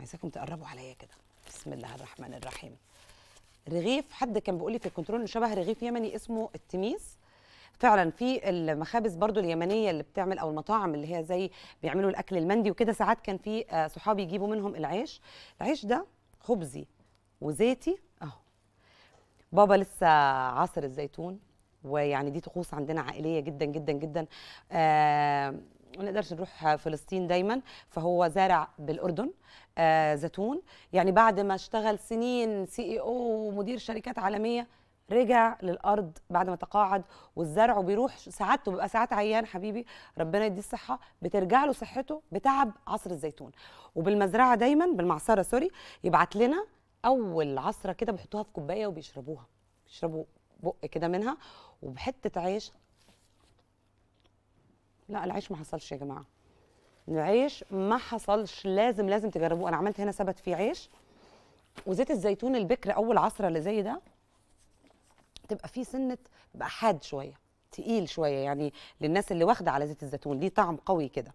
عايزاكم تقربوا عليا كده بسم الله الرحمن الرحيم رغيف حد كان بيقول لي في الكنترول شبه رغيف يمني اسمه التميس فعلا في المخابز برضو اليمنيه اللي بتعمل او المطاعم اللي هي زي بيعملوا الاكل المندي وكده ساعات كان في آه، صحابي يجيبوا منهم العيش العيش ده خبزي وزيتي اهو بابا لسه عصر الزيتون ويعني دي طقوس عندنا عائليه جدا جدا جدا آه ما نقدرش نروح فلسطين دايما فهو زارع بالاردن آه زيتون يعني بعد ما اشتغل سنين سي اي او ومدير شركات عالميه رجع للارض بعد ما تقاعد والزرع بيروح سعادته بيبقى ساعات عيان حبيبي ربنا يديه الصحه بترجع له صحته بتعب عصر الزيتون وبالمزرعه دايما بالمعصره سوري يبعت لنا اول عصره كده بيحطوها في كوبايه وبيشربوها بيشربوا بق كده منها وبحته عيش لا العيش ما حصلش يا جماعه العيش ما حصلش لازم لازم تجربوه انا عملت هنا سبت فيه عيش وزيت الزيتون البكر اول عصره اللي زي ده تبقى فيه سنه تبقى حاد شويه تقيل شويه يعني للناس اللي واخده على زيت الزيتون ليه طعم قوي كده